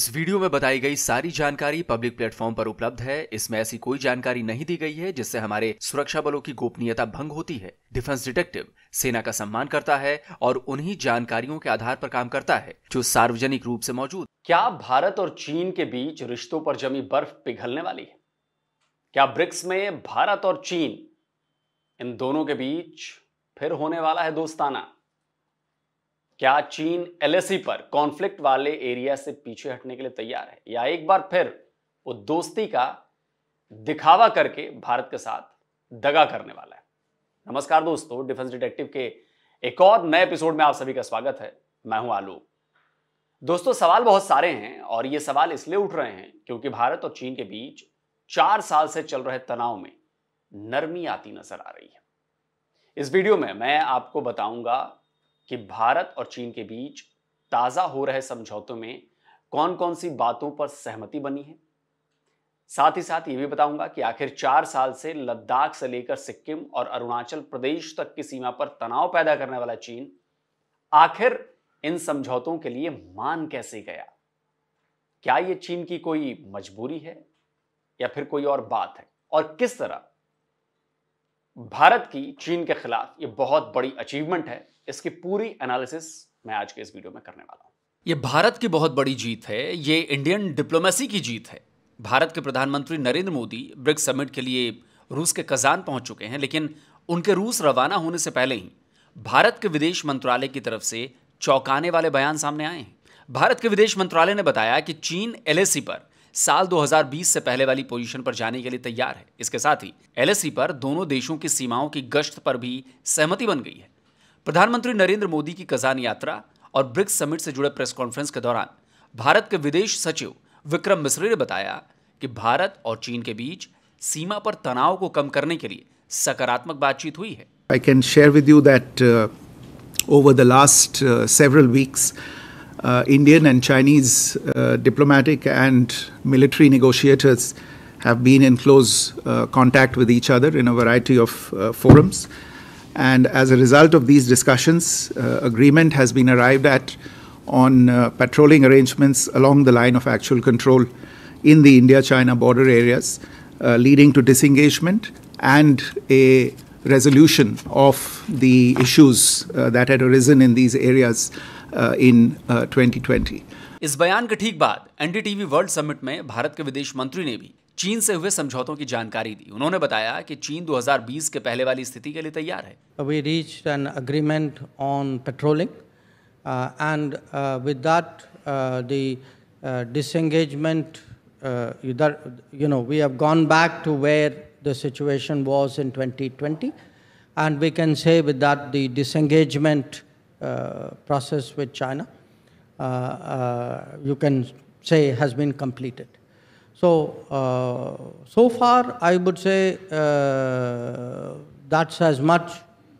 इस वीडियो में बताई गई सारी जानकारी पब्लिक प्लेटफॉर्म पर उपलब्ध है इसमें ऐसी कोई जानकारी नहीं दी गई है जिससे हमारे सुरक्षा बलों की गोपनीयता भंग होती है डिफेंस डिटेक्टिव सेना का सम्मान करता है और उन्हीं जानकारियों के आधार पर काम करता है जो सार्वजनिक रूप से मौजूद क्या भारत और चीन के बीच रिश्तों पर जमी बर्फ पिघलने वाली है क्या ब्रिक्स में भारत और चीन इन दोनों के बीच फिर होने वाला है दोस्ताना क्या चीन एलएसी पर कॉन्फ्लिक्ट वाले एरिया से पीछे हटने के लिए तैयार है या एक बार फिर वो दोस्ती का दिखावा करके भारत के साथ दगा करने वाला है नमस्कार दोस्तों डिफेंस डिटेक्टिव के एक और नए एपिसोड में आप सभी का स्वागत है मैं हूं आलोक दोस्तों सवाल बहुत सारे हैं और ये सवाल इसलिए उठ रहे हैं क्योंकि भारत और चीन के बीच चार साल से चल रहे तनाव में नरमी आती नजर आ रही है इस वीडियो में मैं आपको बताऊंगा कि भारत और चीन के बीच ताज़ा हो रहे समझौतों में कौन कौन सी बातों पर सहमति बनी है साथ ही साथ ये भी बताऊंगा कि आखिर चार साल से लद्दाख से लेकर सिक्किम और अरुणाचल प्रदेश तक की सीमा पर तनाव पैदा करने वाला चीन आखिर इन समझौतों के लिए मान कैसे गया क्या ये चीन की कोई मजबूरी है या फिर कोई और बात है और किस तरह भारत की चीन के खिलाफ ये बहुत बड़ी अचीवमेंट है इसकी पूरी एनालिसिस मैं आज के इस वीडियो में करने वाला हूं ये भारत की बहुत बड़ी जीत है ये इंडियन डिप्लोमेसी की जीत है भारत के प्रधानमंत्री नरेंद्र मोदी ब्रिक्स समिट के लिए रूस के कजान पहुंच चुके हैं लेकिन उनके रूस रवाना होने से पहले ही भारत के विदेश मंत्रालय की तरफ से चौंकाने वाले बयान सामने आए हैं भारत के विदेश मंत्रालय ने बताया कि चीन एल e पर साल 2020 से पहले वाली पोजीशन पर जाने के लिए तैयार है इसके साथ ही एल e पर दोनों देशों की सीमाओं की गश्त पर भी सहमति बन गई है प्रधानमंत्री नरेंद्र मोदी की कजान यात्रा और ब्रिक्स समिट से जुड़े प्रेस कॉन्फ्रेंस के दौरान भारत के विदेश सचिव विक्रम मिश्री ने बताया कि भारत और चीन के बीच सीमा पर तनाव को कम करने के लिए सकारात्मक बातचीत हुई है I can share with you that over the last several weeks Indian and Chinese diplomatic and military negotiators है And as a result of these discussions, uh, agreement has been arrived at on uh, patrolling arrangements along the line of actual control in the India China border areas, uh, leading to disengagement and a resolution of the issues uh, that had arisen in these areas uh, in 2020. Uh, इस बयान के ठीक बाद NDTV world summit में भारत के विदेश मंत्री ने भी चीन से हुए समझौतों की जानकारी दी उन्होंने बताया कि चीन 2020 के पहले वाली स्थिति के लिए तैयार है we reach an agreement on patrolling and with that the disengagement you know we have gone back to where the situation was in 2020 and we can say with that the disengagement process with China you can say has been completed So, uh, so far I would say uh, that's as much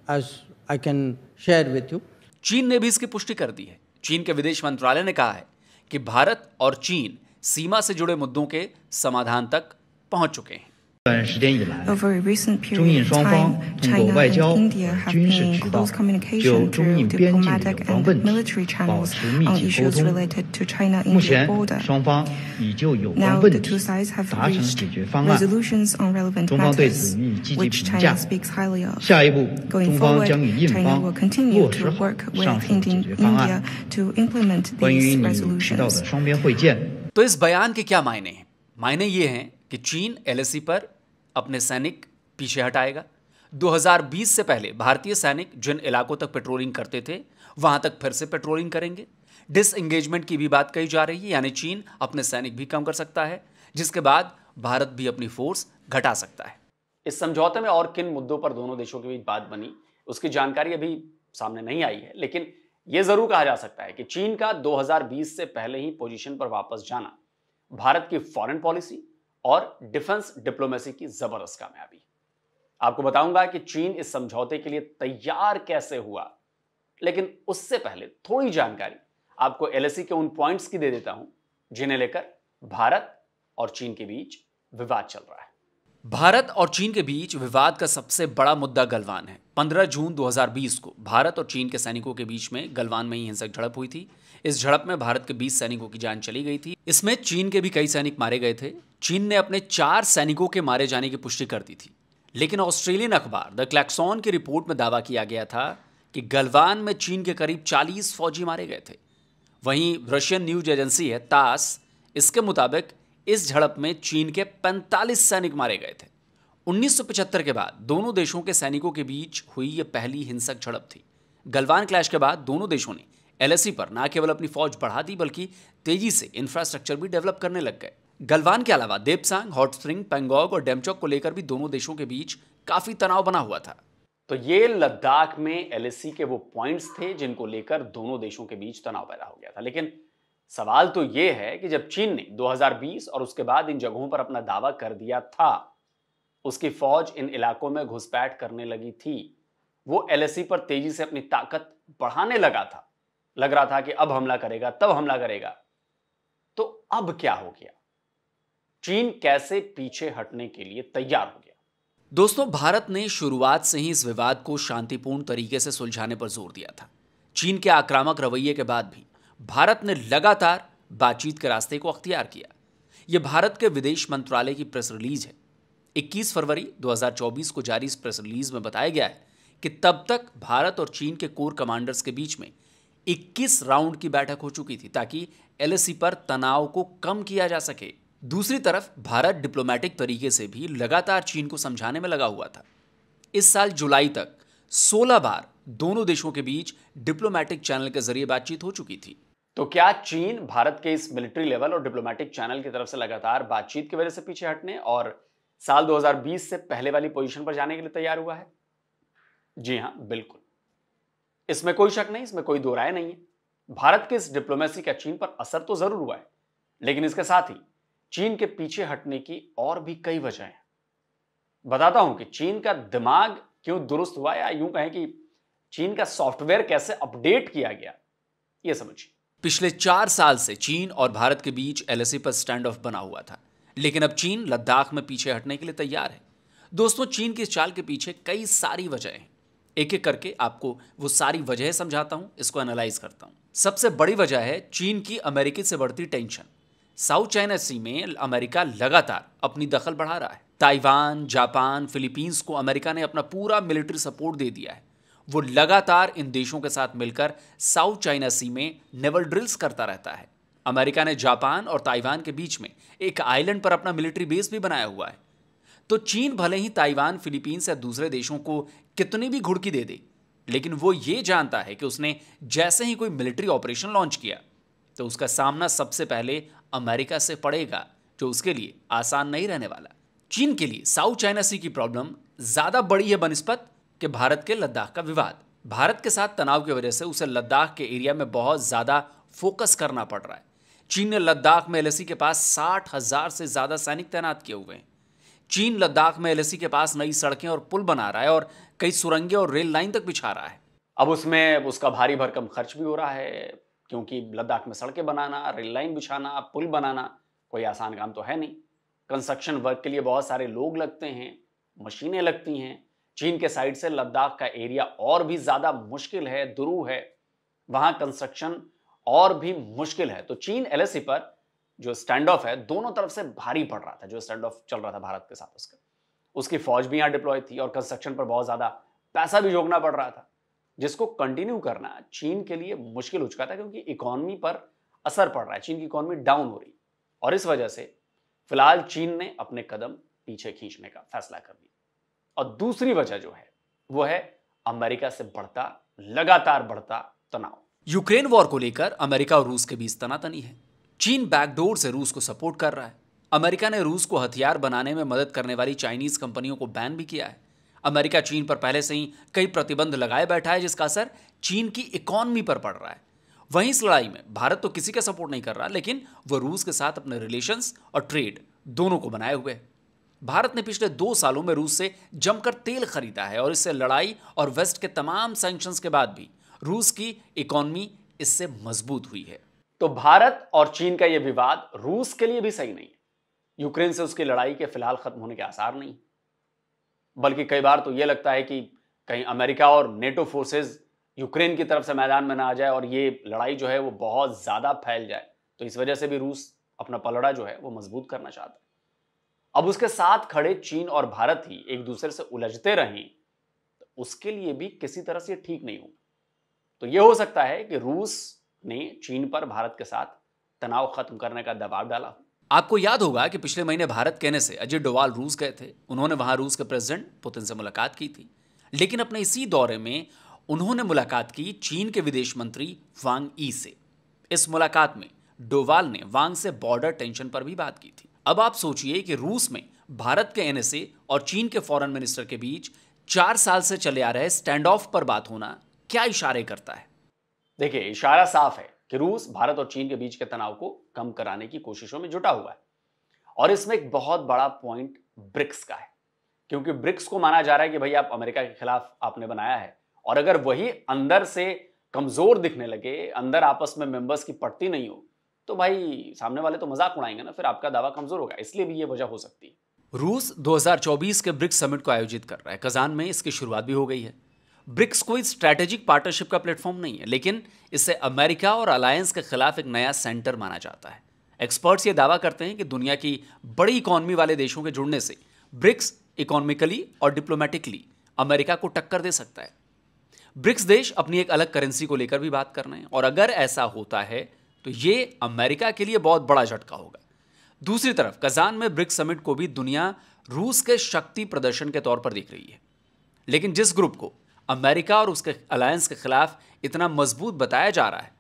as I can share with you. चीन ने भी इसकी पुष्टि कर दी है चीन के विदेश मंत्रालय ने कहा है कि भारत और चीन सीमा से जुड़े मुद्दों के समाधान तक पहुंच चुके हैं Over a recent period of time, China and India have been in close communication through diplomatic and military channels on issues related to China-India border. Now, the two sides have reached resolutions on relevant matters, which China speaks highly of. Going forward, China will continue to work with India to implement these resolutions. तो इस बयान के क्या मायने हैं मायने ये हैं कि चीन एलएसी पर अपने सैनिक पीछे हटाएगा 2020 से पहले भारतीय सैनिक जिन इलाकों तक पेट्रोलिंग करते थे वहां तक फिर से पेट्रोलिंग करेंगे डिसंगेजमेंट की भी बात कही जा रही है यानी चीन अपने सैनिक भी कम कर सकता है जिसके बाद भारत भी अपनी फोर्स घटा सकता है इस समझौते में और किन मुद्दों पर दोनों देशों के बीच बात बनी उसकी जानकारी अभी सामने नहीं आई है लेकिन यह जरूर कहा जा सकता है कि चीन का 2020 से पहले ही पोजीशन पर वापस जाना भारत की फॉरेन पॉलिसी और डिफेंस डिप्लोमेसी की जबरदस्त कामयाबी आपको बताऊंगा कि चीन इस समझौते के लिए तैयार कैसे हुआ लेकिन उससे पहले थोड़ी जानकारी आपको एलएसी के उन पॉइंट्स की दे देता हूं जिन्हें लेकर भारत और चीन के बीच विवाद चल रहा है भारत और चीन के बीच विवाद का सबसे बड़ा मुद्दा गलवान है 15 जून 2020 को भारत और चीन के सैनिकों के बीच में गलवान में ही हिंसक झड़प हुई थी इस झड़प में भारत के 20 सैनिकों की जान चली गई थी इसमें चीन के भी कई सैनिक मारे गए थे चीन ने अपने चार सैनिकों के मारे जाने की पुष्टि कर दी थी लेकिन ऑस्ट्रेलियन अखबार द क्लैक्सॉन की रिपोर्ट में दावा किया गया था कि गलवान में चीन के करीब चालीस फौजी मारे गए थे वहीं रशियन न्यूज एजेंसी है तास इसके मुताबिक इस झड़प में चीन के 45 सैनिक मारे गए थे 1975 के बाद दोनों देशों के सैनिकों के बीच हुई यह पहली हिंसक झड़प थी गलवान क्लैश के बाद दोनों देशों ने एलएसी पर न केवल अपनी फौज बढ़ा दी बल्कि तेजी से इंफ्रास्ट्रक्चर भी डेवलप करने लग गए गलवान के अलावा देवसांग हॉट स्प्रिंग पेंगोंग और डेमचौक को लेकर भी दोनों देशों के बीच काफी तनाव बना हुआ था तो ये लद्दाख में एलएसी के वो पॉइंट्स थे जिनको लेकर दोनों देशों के बीच तनाव पैदा हो गया था लेकिन सवाल तो यह है कि जब चीन ने 2020 और उसके बाद इन जगहों पर अपना दावा कर दिया था उसकी फौज इन इलाकों में घुसपैठ करने लगी थी वो एल पर तेजी से अपनी ताकत बढ़ाने लगा था लग रहा था कि अब हमला करेगा तब हमला करेगा तो अब क्या हो गया चीन कैसे पीछे हटने के लिए तैयार हो गया दोस्तों भारत ने शुरुआत से ही इस विवाद को शांतिपूर्ण तरीके से सुलझाने पर जोर दिया था चीन के आक्रामक रवैये के बाद भी भारत ने लगातार बातचीत के रास्ते को अख्तियार किया यह भारत के विदेश मंत्रालय की प्रेस रिलीज है 21 फरवरी 2024 को जारी इस प्रेस रिलीज में बताया गया है कि तब तक भारत और चीन के कोर कमांडर्स के बीच में 21 राउंड की बैठक हो चुकी थी ताकि एल पर तनाव को कम किया जा सके दूसरी तरफ भारत डिप्लोमेटिक तरीके से भी लगातार चीन को समझाने में लगा हुआ था इस साल जुलाई तक 16 बार दोनों देशों के बीच डिप्लोमेटिक चैनल के जरिए बातचीत हो चुकी थी तो क्या चीन भारत के इस मिलिट्री लेवल और डिप्लोमेटिक चैनल की तरफ से लगातार बातचीत की वजह से पीछे हटने और साल 2020 से पहले वाली पोजीशन पर जाने के लिए तैयार हुआ है जी हां बिल्कुल इसमें कोई शक नहीं इसमें कोई दो राय नहीं है भारत की इस डिप्लोमेसी का चीन पर असर तो जरूर हुआ है लेकिन इसके साथ ही चीन के पीछे हटने की और भी कई वजह बताता हूं कि चीन का दिमाग क्यों दुरुस्त हुआ या यूं कहें कि चीन का सॉफ्टवेयर कैसे अपडेट किया गया यह समझिए पिछले चार साल से चीन और भारत के बीच एलएसी पर स्टैंड ऑफ बना हुआ था लेकिन अब चीन लद्दाख में पीछे हटने के लिए तैयार है दोस्तों चीन की इस चाल के पीछे कई सारी वजह हैं एक एक करके आपको वो सारी वजह समझाता हूँ इसको एनालाइज करता हूँ सबसे बड़ी वजह है चीन की अमेरिकी से बढ़ती टेंशन साउथ चाइना सी में अमेरिका लगातार अपनी दखल बढ़ा रहा है ताइवान जापान फिलीपींस को अमेरिका ने अपना पूरा मिलिट्री सपोर्ट दे दिया है वो लगातार इन देशों के साथ मिलकर साउथ चाइना सी में नेवल ड्रिल्स करता रहता है अमेरिका ने जापान और ताइवान के बीच में एक आइलैंड पर अपना मिलिट्री बेस भी बनाया हुआ है तो चीन भले ही ताइवान फिलीपींस या दूसरे देशों को कितनी भी घुड़की दे दे लेकिन वो ये जानता है कि उसने जैसे ही कोई मिलिट्री ऑपरेशन लॉन्च किया तो उसका सामना सबसे पहले अमेरिका से पड़ेगा जो उसके लिए आसान नहीं रहने वाला चीन के लिए साउथ चाइना सी की प्रॉब्लम ज़्यादा बड़ी है बनस्पत कि भारत के लद्दाख का विवाद भारत के साथ तनाव की वजह से उसे लद्दाख के एरिया में बहुत ज़्यादा फोकस करना पड़ रहा है चीन ने लद्दाख में एलएसी के पास साठ हज़ार से ज़्यादा सैनिक तैनात किए हुए हैं चीन लद्दाख में एलएसी के पास नई सड़कें और पुल बना रहा है और कई सुरंगें और रेल लाइन तक बिछा रहा है अब उसमें उसका भारी भरकम खर्च भी हो रहा है क्योंकि लद्दाख में सड़कें बनाना रेल लाइन बिछाना पुल बनाना कोई आसान काम तो है नहीं कंस्ट्रक्शन वर्क के लिए बहुत सारे लोग लगते हैं मशीनें लगती हैं चीन के साइड से लद्दाख का एरिया और भी ज़्यादा मुश्किल है दुरु है वहां कंस्ट्रक्शन और भी मुश्किल है तो चीन एल e पर जो स्टैंड ऑफ है दोनों तरफ से भारी पड़ रहा था जो स्टैंड ऑफ चल रहा था भारत के साथ उसका उसकी फौज भी यहां डिप्लॉय थी और कंस्ट्रक्शन पर बहुत ज़्यादा पैसा भी जोगना पड़ रहा था जिसको कंटिन्यू करना चीन के लिए मुश्किल हो चुका था क्योंकि इकोनॉमी पर असर पड़ रहा है चीन की इकोनॉमी डाउन हो रही और इस वजह से फिलहाल चीन ने अपने कदम पीछे खींचने का फैसला कर लिया और दूसरी वजह जो है वो है अमेरिका से बढ़ता लगातार बढ़ता तनाव यूक्रेन वॉर को लेकर अमेरिका और रूस के बीच तनातनी है चीन बैकडोर से रूस को सपोर्ट कर रहा है अमेरिका ने रूस को हथियार बनाने में मदद करने वाली चाइनीज कंपनियों को बैन भी किया है अमेरिका चीन पर पहले से ही कई प्रतिबंध लगाए बैठा है जिसका असर चीन की इकॉनमी पर पड़ रहा है वहीं इस लड़ाई में भारत तो किसी का सपोर्ट नहीं कर रहा लेकिन वह रूस के साथ अपने रिलेशंस और ट्रेड दोनों को बनाए हुए है भारत ने पिछले दो सालों में रूस से जमकर तेल खरीदा है और इससे लड़ाई और वेस्ट के तमाम सैंक्शंस के बाद भी रूस की इकोनॉमी इससे मजबूत हुई है तो भारत और चीन का यह विवाद रूस के लिए भी सही नहीं है यूक्रेन से उसकी लड़ाई के फिलहाल खत्म होने के आसार नहीं बल्कि कई बार तो यह लगता है कि कहीं अमेरिका और नेटो फोर्सेज यूक्रेन की तरफ से मैदान में ना आ जाए और ये लड़ाई जो है वो बहुत ज़्यादा फैल जाए तो इस वजह से भी रूस अपना पलड़ा जो है वो मजबूत करना चाहता है अब उसके साथ खड़े चीन और भारत ही एक दूसरे से उलझते रहें तो उसके लिए भी किसी तरह से ठीक नहीं होगा तो यह हो सकता है कि रूस ने चीन पर भारत के साथ तनाव खत्म करने का दबाव डाला आपको याद होगा कि पिछले महीने भारत कहने से अजय डोवाल रूस गए थे उन्होंने वहां रूस के प्रेसिडेंट पुतिन से मुलाकात की थी लेकिन अपने इसी दौरे में उन्होंने मुलाकात की चीन के विदेश मंत्री वांग ई से इस मुलाकात में डोवाल ने वांग से बॉर्डर टेंशन पर भी बात की थी अब आप सोचिए कि रूस में भारत के एनएसए और चीन के फॉरेन मिनिस्टर के बीच चार साल से चले आ रहे स्टैंड ऑफ पर बात होना क्या इशारे करता है देखिए इशारा साफ है कि रूस भारत और चीन के बीच के तनाव को कम कराने की कोशिशों में जुटा हुआ है और इसमें एक बहुत बड़ा पॉइंट ब्रिक्स का है क्योंकि ब्रिक्स को माना जा रहा है कि भाई आप अमेरिका के खिलाफ आपने बनाया है और अगर वही अंदर से कमजोर दिखने लगे अंदर आपस में मेंबर्स की पट्टी नहीं हो तो भाई सामने वाले तो मजाक उड़ाएंगे ना फिर आपका दावा कमजोर होगा इसलिए भी ये वजह हो सकती है रूस 2024 के ब्रिक्स समिट को आयोजित कर रहा है कजान में इसकी शुरुआत भी हो गई है ब्रिक्स कोई स्ट्रेटेजिक पार्टनरशिप का प्लेटफॉर्म नहीं है लेकिन इसे अमेरिका और अलायंस के खिलाफ एक नया सेंटर माना जाता है एक्सपर्ट्स ये दावा करते हैं कि दुनिया की बड़ी इकॉनमी वाले देशों के जुड़ने से ब्रिक्स इकोनॉमिकली और डिप्लोमेटिकली अमेरिका को टक्कर दे सकता है ब्रिक्स देश अपनी एक अलग करेंसी को लेकर भी बात कर रहे हैं और अगर ऐसा होता है तो ये अमेरिका के लिए बहुत बड़ा झटका होगा दूसरी तरफ कजान में ब्रिक्स समिट को भी दुनिया रूस के शक्ति प्रदर्शन के तौर पर देख रही है लेकिन जिस ग्रुप को अमेरिका और उसके अलायंस के खिलाफ इतना मजबूत बताया जा रहा है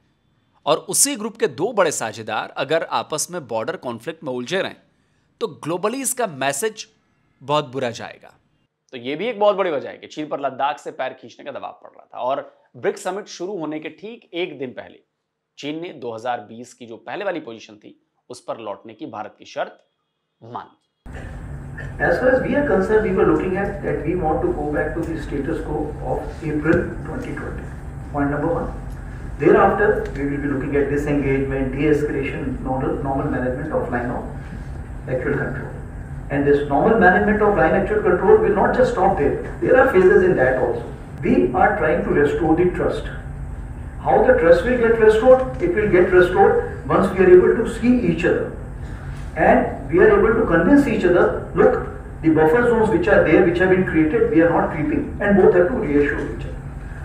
और उसी ग्रुप के दो बड़े साझेदार अगर आपस में बॉर्डर कॉन्फ्लिक्ट में उलझे रहे तो ग्लोबली इसका मैसेज बहुत बुरा जाएगा तो यह भी एक बहुत बड़ी वजह है कि चीन पर लद्दाख से पैर खींचने का दबाव पड़ रहा था और ब्रिक्स समिट शुरू होने के ठीक एक दिन पहले चीन ने 2020 की जो पहले वाली पोजीशन थी उस पर लौटने की भारत की शर्त मान As far as we are concerned, we were looking at that we want to go back to the status quo of April 2020. Point number one. Thereafter, we will be looking at disengagement, de-escalation, normal, normal management of line of actual control. And this normal management of line actual control will not just stop there. There are phases in that also. We are trying to restore the trust how the trust will get restored? It will get restored once we are able to see each other. And we are able to convince each other, look, the buffer zones which are there, which have been created, we are not creeping. And both have to reassure each other.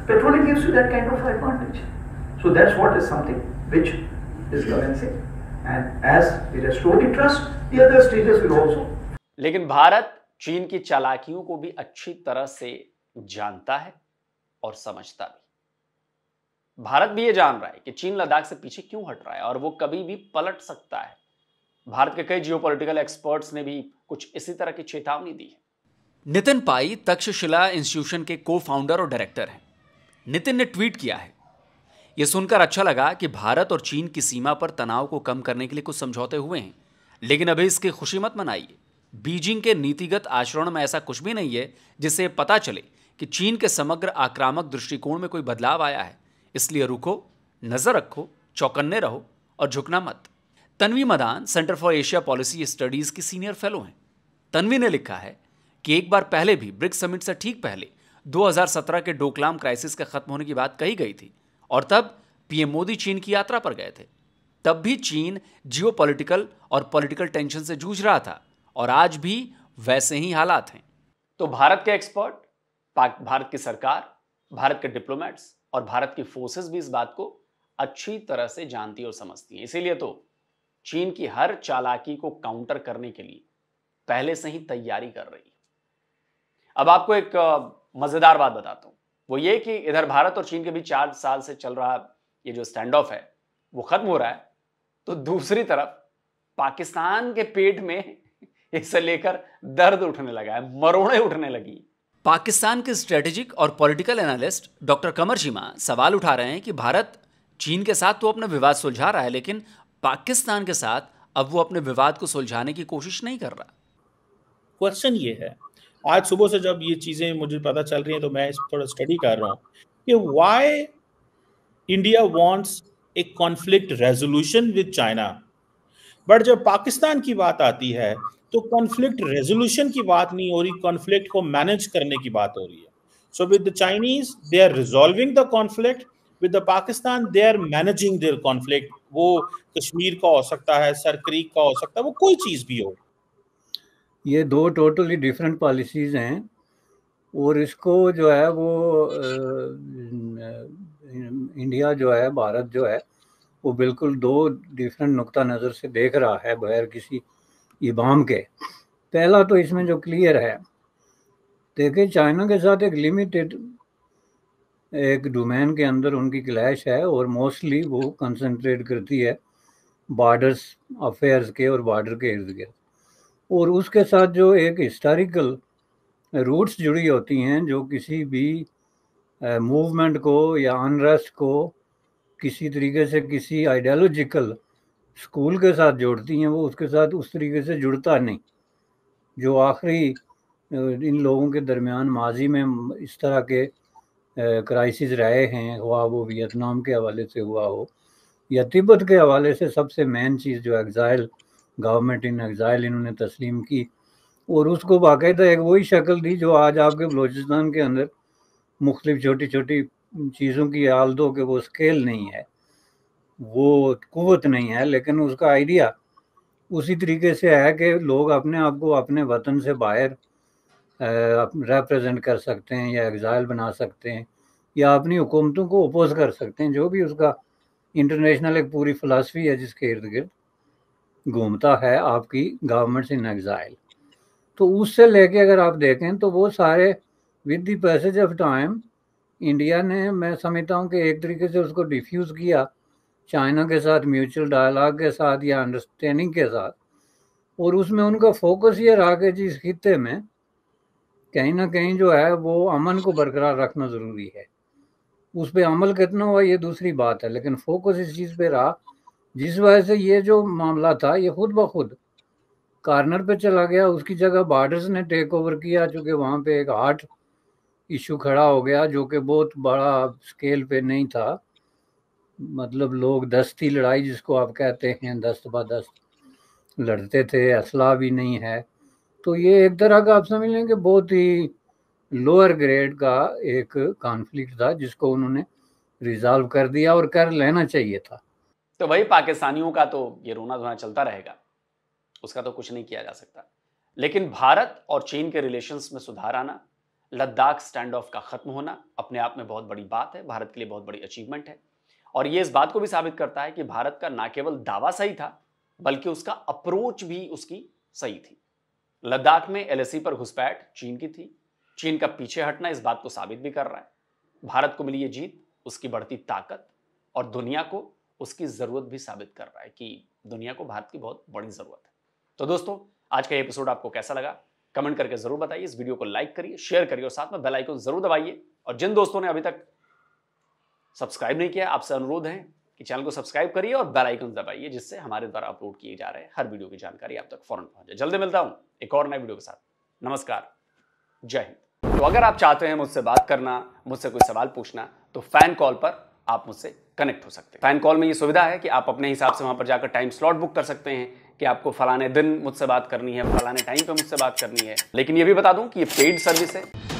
Petroleum gives you that kind of advantage. So that's what is something which is commencing. And as we restore the trust, the other stages will also. लेकिन भारत चीन की चालाकियों को भी अच्छी तरह से जानता है और समझता भी भारत भी ये जान रहा है कि चीन लद्दाख से पीछे क्यों हट रहा है और वो कभी भी पलट सकता है भारत के कई जियो एक्सपर्ट्स ने भी कुछ इसी तरह की चेतावनी दी है नितिन पाई तक्षशिला इंस्टीट्यूशन के को फाउंडर और डायरेक्टर हैं नितिन ने ट्वीट किया है यह सुनकर अच्छा लगा कि भारत और चीन की सीमा पर तनाव को कम करने के लिए कुछ समझौते हुए हैं लेकिन अभी इसकी खुशी मत मनाइए बीजिंग के नीतिगत आचरण में ऐसा कुछ भी नहीं है जिससे पता चले कि चीन के समग्र आक्रामक दृष्टिकोण में कोई बदलाव आया है इसलिए रुको नज़र रखो चौकन्ने रहो और झुकना मत Tanvi Madan centre for Asia policy studies की सीनियर फेलो हैं तन्वी ने लिखा है कि एक बार पहले भी ब्रिक्स समिट से ठीक पहले 2017 के डोकलाम क्राइसिस के खत्म होने की बात कही गई थी और तब पीएम मोदी चीन की यात्रा पर गए थे तब भी चीन जियो और पॉलिटिकल टेंशन से जूझ रहा था और आज भी वैसे ही हालात हैं तो भारत के एक्सपर्ट भारत की सरकार भारत के डिप्लोमेट्स और भारत की फोर्सेस भी इस बात को अच्छी तरह से जानती और समझती हैं इसीलिए तो चीन की हर चालाकी को काउंटर करने के लिए पहले से ही तैयारी कर रही अब आपको एक मजेदार बात बताता हूं वो ये कि इधर भारत और चीन के बीच चार साल से चल रहा ये जो स्टैंड ऑफ है वो खत्म हो रहा है तो दूसरी तरफ पाकिस्तान के पेट में इसे लेकर दर्द उठने लगा है मरोड़े उठने लगी पाकिस्तान के स्ट्रेटेजिक और political analyst doctor Qamar Cheema सवाल उठा रहे हैं कि भारत चीन के साथ तो अपना विवाद सुलझा रहा है लेकिन पाकिस्तान के साथ अब वो अपने विवाद को सुलझाने की कोशिश नहीं कर रहा क्वेश्चन ये है आज सुबह से जब ये चीज़ें मुझे पता चल रही हैं तो मैं इस थोड़ा स्टडी कर रहा हूँ कि why India wants a conflict resolution with China but जब पाकिस्तान की बात आती है तो कॉन्फ्लिक्ट रेजोल्यूशन की बात नहीं हो रही कॉन्फ्लिक्ट को मैनेज करने की बात हो रही है so with the Chinese they are resolving the conflict with the Pakistan they are managing their conflict वो कश्मीर का हो सकता है सर क्रीक का हो सकता है वो कोई चीज़ भी हो ये दो टोटली डिफरेंट पॉलिसीज़ हैं और इसको जो है वो इंडिया जो है भारत जो है वो बिल्कुल दो डिफरेंट नुक्ता नज़र से देख रहा है बगैर किसी इबाम के पहला तो इसमें जो क्लियर है देखिए चाइना के साथ एक लिमिटेड एक डोमेन के अंदर उनकी क्लैश है और मोस्टली वो कंसंट्रेट करती है बॉर्डर्स अफेयर्स के और बॉर्डर के इर्द गिर्द और उसके साथ जो एक हिस्टोरिकल रूट्स जुड़ी होती हैं जो किसी भी मूवमेंट को या अनरेस्ट को किसी तरीके से किसी आइडियोलॉजिकल स्कूल के साथ जोड़ती हैं वो उसके साथ उस तरीके से जुड़ता नहीं जो आखिरी इन लोगों के दरमियान माजी में इस तरह के क्राइसिस रहे हैं हुआ वो वियतनाम के हवाले से हुआ हो या तिब्बत के हवाले से सबसे मेन चीज़ जो एग्ज़ाइल गवर्नमेंट इन एग्ज़ाइल इन्होंने तस्लीम की और उसको बाकायदा एक वही शक्ल दी जो आज आपके बलोचिस्तान के अंदर मुख्तु छोटी छोटी चीज़ों की आल दो के वो स्केल नहीं है वो क़ुत नहीं है लेकिन उसका आइडिया उसी तरीके से है कि लोग अपने आप को अपने वतन से बाहर रेप्रजेंट कर सकते हैं या एग्ज़ाइल बना सकते हैं या अपनी हुकूमतों को अपोज कर सकते हैं जो भी उसका इंटरनेशनल एक पूरी फलासफ़ी है जिसके इर्द गिर्द घूमता है आपकी गवर्नमेंट्स इन एग्ज़ाइल तो उससे लेके अगर आप देखें तो वो सारे with the passage of time India ने मैं समझता हूँ कि एक तरीके से उसको डिफ्यूज़ किया चाइना के साथ म्यूचुअल डायलॉग के साथ या अंडरस्टैंडिंग के साथ और उसमें उनका फोकस ये रहा कि जिस खत्े में कहीं ना कहीं जो है वो अमन को बरकरार रखना ज़रूरी है उस पर अमल कितना हुआ ये दूसरी बात है लेकिन फोकस इस चीज़ पे रहा जिस वजह से ये जो मामला था ये खुद ब खुद कार्नर पे चला गया उसकी जगह बार्डर्स ने टेक ओवर किया चूँकि वहाँ पे एक हार्ट इशू खड़ा हो गया जो कि बहुत बड़ा स्केल पे नहीं था मतलब लोग दस्ती लड़ाई जिसको आप कहते हैं दस्त ब दस्त लड़ते थे असला भी नहीं है तो ये एक तरह का आप समझ लें कि बहुत ही लोअर ग्रेड का एक कॉन्फ्लिक्ट था जिसको उन्होंने रिजॉल्व कर दिया और कर लेना चाहिए था तो भाई पाकिस्तानियों का तो ये रोना धोना चलता रहेगा उसका तो कुछ नहीं किया जा सकता लेकिन भारत और चीन के रिलेशंस में सुधार आना लद्दाख स्टैंड ऑफ का ख़त्म होना अपने आप में बहुत बड़ी बात है भारत के लिए बहुत बड़ी अचीवमेंट है और ये इस बात को भी साबित करता है कि भारत का ना केवल दावा सही था बल्कि उसका अप्रोच भी उसकी सही थी लद्दाख में एलएसी e पर घुसपैठ चीन की थी चीन का पीछे हटना इस बात को साबित भी कर रहा है भारत को मिली ये जीत उसकी बढ़ती ताकत और दुनिया को उसकी ज़रूरत भी साबित कर रहा है कि दुनिया को भारत की बहुत बड़ी ज़रूरत है तो दोस्तों आज का एपिसोड आपको कैसा लगा कमेंट करके ज़रूर बताइए इस वीडियो को लाइक करिए शेयर करिए और साथ में बेल आइकन जरूर दबाइए और जिन दोस्तों ने अभी तक सब्सक्राइब नहीं किया आपसे अनुरोध है कि चैनल को सब्सक्राइब करिए और बेल आइकन दबाइए जिससे हमारे द्वारा अपलोड किए जा रहे हैं हर वीडियो की जानकारी आप तक फौरन पहुंचे जल्दी मिलता हूं एक और नए वीडियो के साथ नमस्कार जय हिंद तो अगर आप चाहते हैं मुझसे बात करना मुझसे कोई सवाल पूछना तो फैन कॉल पर आप मुझसे कनेक्ट हो सकते हैं फैन कॉल में ये सुविधा है कि आप अपने हिसाब से वहां पर जाकर टाइम स्लॉट बुक कर सकते हैं कि आपको फलाने दिन मुझसे बात करनी है फलाने टाइम पे मुझसे बात करनी है लेकिन ये भी बता दूं कि ये पेड सर्विस है